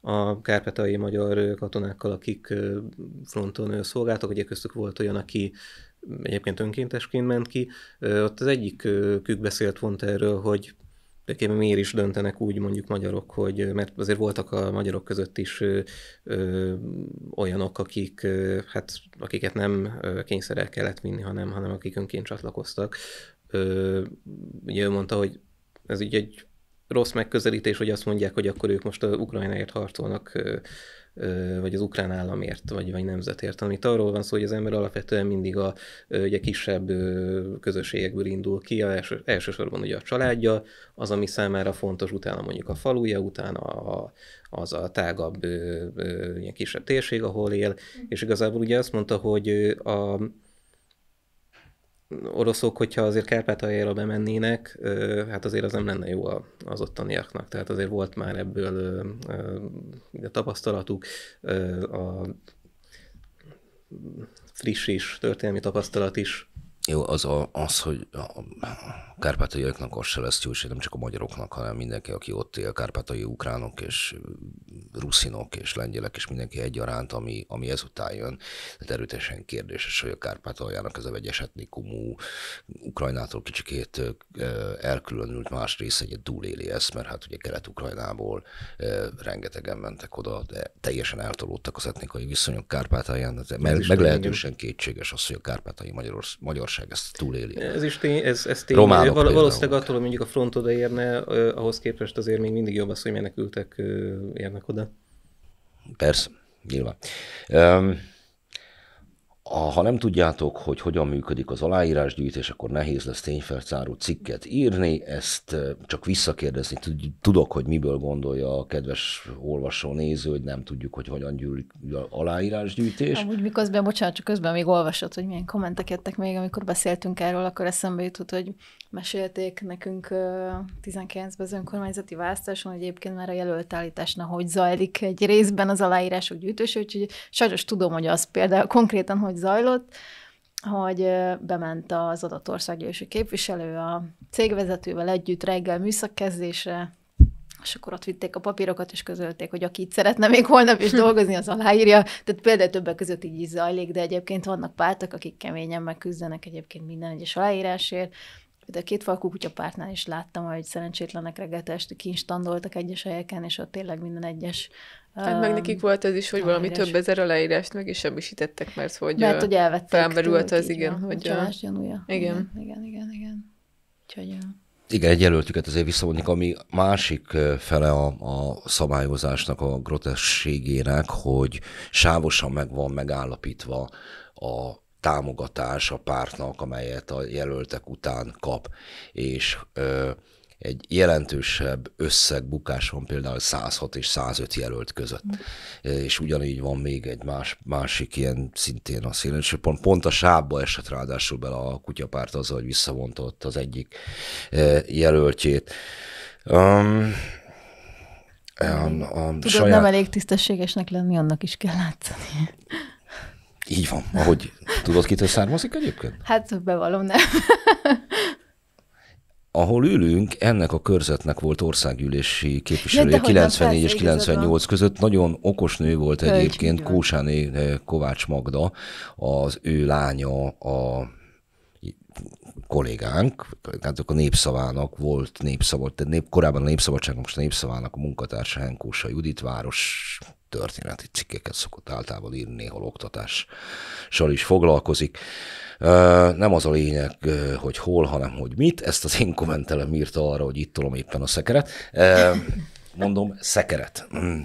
a kárpátai magyar katonákkal, akik fronton szolgáltak, ugye köztük volt olyan, aki egyébként önkéntesként ment ki. Ott az egyik kük beszélt pont erről, hogy tulajdonképpen miért is döntenek úgy mondjuk magyarok, hogy mert azért voltak a magyarok között is ö, ö, olyanok, akik, ö, hát, akiket nem kényszerrel kellett vinni, hanem, hanem akik önként csatlakoztak. Ö, ugye ő mondta, hogy ez így egy rossz megközelítés, hogy azt mondják, hogy akkor ők most a Ukrajnáért harcolnak vagy az ukrán államért, vagy, vagy nemzetért, Amit arról van szó, hogy az ember alapvetően mindig a ugye, kisebb közösségekből indul ki, a első, elsősorban ugye a családja, az, ami számára fontos, utána mondjuk a faluja, utána a, az a tágabb, ilyen kisebb térség, ahol él, mm. és igazából ugye azt mondta, hogy a, oroszok, hogyha azért Kárpátaljára bemennének, hát azért az nem lenne jó az ottaniaknak. Tehát azért volt már ebből a tapasztalatuk, a friss is, történelmi tapasztalat is jó, az, a, az hogy a kárpátaiaknak az se lesz jó, és nem csak a magyaroknak, hanem mindenki, aki ott él, kárpátai ukránok és ruszinok és lengyelek, és mindenki egyaránt, ami, ami ezután jön. de erőteljesen kérdéses, hogy a kárpátaljának ez a vegyes etnikumú, Ukrajnától kicsikét elkülönült más része, egy túléli ezt, mert hát ugye Kelet-Ukrajnából rengetegen mentek oda, de teljesen eltolódtak az etnikai viszonyok Kárpátalján. Meg, meglehetősen kétséges az, hogy a kárpátai magyar, magyar gazdaság ezt túléli. Ez is tény, ez, ez tény. Románok Val- valószínűleg attól, hogy mondjuk a front odaérne, ahhoz képest azért még mindig jobb az, hogy menekültek érnek oda. Persze, nyilván. Um, ha nem tudjátok, hogy hogyan működik az aláírásgyűjtés, akkor nehéz lesz tényfeltáró cikket írni, ezt csak visszakérdezni tudok, hogy miből gondolja a kedves olvasó, néző, hogy nem tudjuk, hogy hogyan gyűlik az aláírásgyűjtés. Amúgy miközben, bocsánat, csak közben még olvasott, hogy milyen kommentek jöttek még, amikor beszéltünk erről, akkor eszembe jutott, hogy mesélték nekünk 19-ben az önkormányzati választáson, hogy egyébként már a jelöltállításna hogy zajlik egy részben az aláírások gyűjtése, úgyhogy sajnos tudom, hogy az például konkrétan hogy zajlott, hogy bement az adott országgyűlési képviselő a cégvezetővel együtt reggel műszakkezdésre, és akkor ott vitték a papírokat, és közölték, hogy aki itt szeretne még holnap is dolgozni, az aláírja. Tehát például többek között így is zajlik, de egyébként vannak pártok, akik keményen megküzdenek egyébként minden egyes aláírásért, de a két falkú kutyapártnál is láttam, hogy szerencsétlenek reggel este kincstandoltak egyes helyeken, és ott tényleg minden egyes Hát meg nekik volt az is, hogy aláírás. valami több ezer aláírást meg is semmisítettek, mert hogy, mert, hogy elvették felmerült az, igen. Van, hogy a gyanúja. Igen. igen. Igen, igen, igen. Úgyhogy, igen, egy jelöltüket azért visszavonjuk, ami másik fele a, a szabályozásnak, a grotességének, hogy sávosan meg van megállapítva a támogatás a pártnak, amelyet a jelöltek után kap, és ö, egy jelentősebb bukás van például 106 és 105 jelölt között. Mm. És ugyanígy van még egy más, másik ilyen szintén a szélenső pont. Pont a sábba esett ráadásul bele a kutyapárt az, hogy visszavonta ott az egyik jelöltjét. Um, a, a Tudod, saját... nem elég tisztességesnek lenni, annak is kell látszani. Így van. Ahogy tudod, kitől származik egyébként? Hát bevallom, nem. Ahol ülünk, ennek a körzetnek volt országgyűlési képviselője ja, 94 és 98 között. Nagyon okos nő volt Hölgy, egyébként, Kósáné eh, Kovács Magda, az ő lánya a kollégánk, tehát a Népszavának volt népszabad, tehát nép, korábban a Népszabadság, most a Népszavának a munkatársa Henkósa Judit, város történeti cikkeket szokott általában írni, néhol oktatással is foglalkozik. Nem az a lényeg, hogy hol, hanem hogy mit. Ezt az én kommentelem írta arra, hogy itt tolom éppen a szekeret. Mondom, szekeret mm.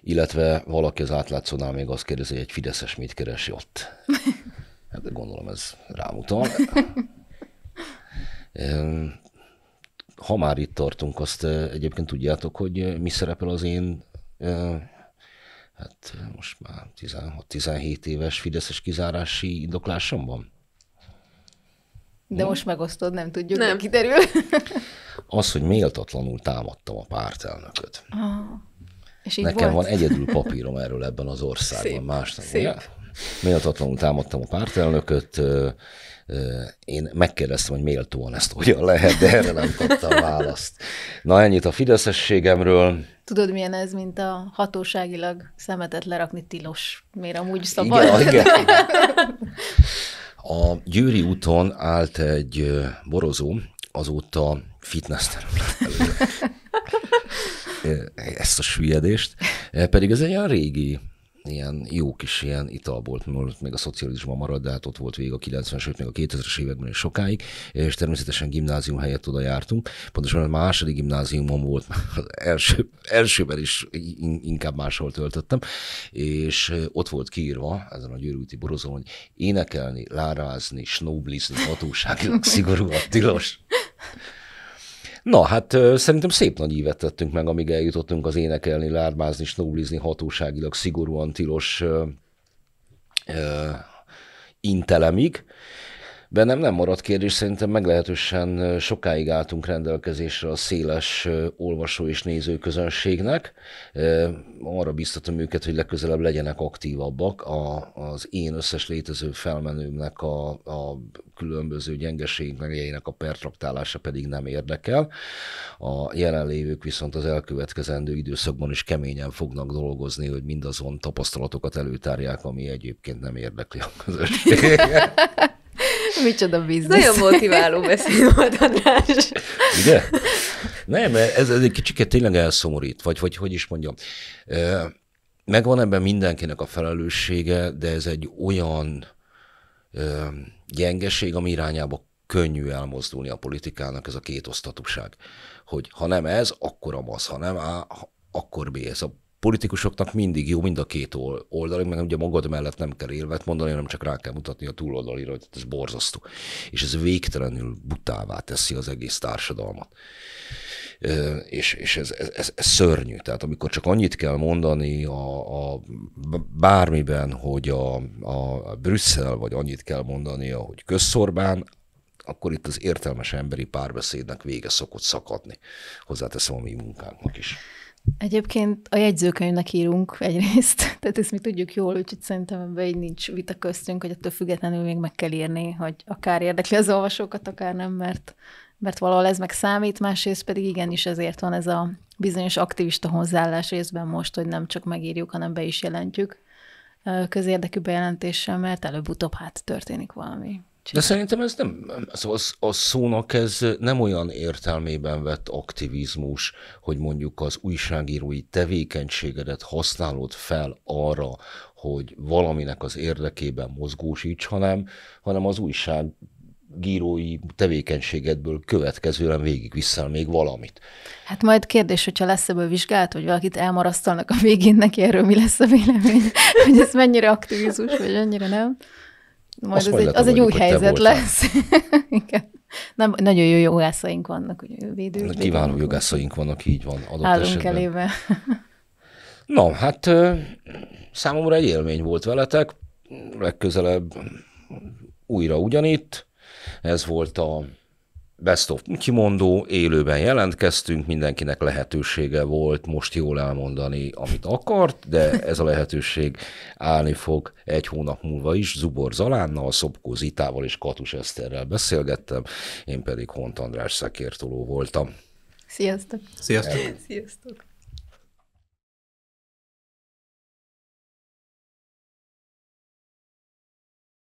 illetve valaki az átlátszónál még azt kérdezi, hogy egy Fideszes mit keres ott. Hát gondolom ez rámutal. *laughs* ha már itt tartunk, azt egyébként tudjátok, hogy mi szerepel az én hát most már 16-17 éves fideszes kizárási indoklásomban? De hm? most megosztod, nem tudjuk, nem kiderül. *laughs* az, hogy méltatlanul támadtam a pártelnököt. Ah, és Nekem volt? van egyedül *laughs* papírom erről ebben az országban, szép, Szép méltatlanul támadtam a pártelnököt, én megkérdeztem, hogy méltóan ezt hogyan lehet, de erre nem kaptam választ. Na ennyit a fideszességemről. Tudod, milyen ez, mint a hatóságilag szemetet lerakni tilos. Miért amúgy szabad? Igen, igen. A Győri úton állt egy borozó, azóta fitness terem *laughs* Ezt a süllyedést. Pedig ez egy olyan régi ilyen jó kis ilyen ital volt, mert még a szocializmusban marad, de hát ott volt végig a 90-es, sőt még a 2000-es években is sokáig, és természetesen gimnázium helyett oda jártunk. Pontosan a második gimnáziumom volt, *laughs* az első, elsőben is inkább máshol töltöttem, és ott volt kiírva ezen a győrűti borozón, hogy énekelni, lárázni, snoblizni hatóságilag *laughs* szigorúan tilos. Na, hát szerintem szép nagy ívet tettünk meg, amíg eljutottunk az énekelni, lármázni, snoblizni hatóságilag szigorúan tilos ö, ö, intelemig. Bennem nem maradt kérdés, szerintem meglehetősen sokáig álltunk rendelkezésre a széles olvasó és közönségnek. Arra biztatom őket, hogy legközelebb legyenek aktívabbak. A, az én összes létező felmenőmnek a, a különböző megjeinek a pertraktálása pedig nem érdekel. A jelenlévők viszont az elkövetkezendő időszakban is keményen fognak dolgozni, hogy mindazon tapasztalatokat előtárják, ami egyébként nem érdekli a közösséget. *laughs* *laughs* Micsoda biznisz. Nagyon motiváló beszél volt, András. Ugye? Nem, ez, ez egy kicsiket tényleg elszomorít, vagy hogy, hogy is mondjam. Megvan ebben mindenkinek a felelőssége, de ez egy olyan gyengeség, ami irányába könnyű elmozdulni a politikának ez a két osztatúság, hogy ha nem ez, akkor a masz, ha nem A, akkor B. Ez a politikusoknak mindig jó mind a két oldal, mert ugye magad mellett nem kell élvet mondani, hanem csak rá kell mutatni a túloldalira, hogy ez borzasztó. És ez végtelenül butává teszi az egész társadalmat. És, és ez, ez, ez, ez szörnyű. Tehát amikor csak annyit kell mondani a, a bármiben, hogy a, a Brüsszel, vagy annyit kell mondania, hogy közszorbán, akkor itt az értelmes emberi párbeszédnek vége szokott szakadni. Hozzáteszem a mi munkánknak is. Egyébként a jegyzőkönyvnek írunk egyrészt, *laughs* tehát ezt mi tudjuk jól, úgyhogy szerintem ebben így nincs vita köztünk, hogy ettől függetlenül még meg kell írni, hogy akár érdekli az olvasókat, akár nem, mert, mert valahol ez meg számít, másrészt pedig igenis ezért van ez a bizonyos aktivista hozzáállás részben most, hogy nem csak megírjuk, hanem be is jelentjük közérdekű bejelentéssel, mert előbb-utóbb hát történik valami. De szerintem ez nem, az, a szónak ez nem olyan értelmében vett aktivizmus, hogy mondjuk az újságírói tevékenységedet használod fel arra, hogy valaminek az érdekében mozgósíts, hanem, hanem az újság gírói tevékenységedből következően végig visszel még valamit. Hát majd kérdés, hogyha lesz ebből vizsgált hogy valakit elmarasztalnak a végén neki, erről mi lesz a vélemény, *laughs* hogy ez mennyire aktivizmus, vagy annyira nem. Majd az, az, egy, az egy új helyzet lesz. *laughs* Igen. Nem, nagyon jó jogászaink vannak, ugye védők. Hát kiváló jogászaink vannak, így van. Adott Állunk esetben. elébe. *laughs* Na, hát számomra egy élmény volt veletek. Legközelebb újra ugyanitt. Ez volt a Best of kimondó, élőben jelentkeztünk, mindenkinek lehetősége volt most jól elmondani, amit akart, de ez a lehetőség állni fog egy hónap múlva is. Zubor Zalánnal, Szobkó Zitával és Katus Eszterrel beszélgettem, én pedig Hont András szakértoló voltam. Sziasztok! Sziasztok! Sziasztok.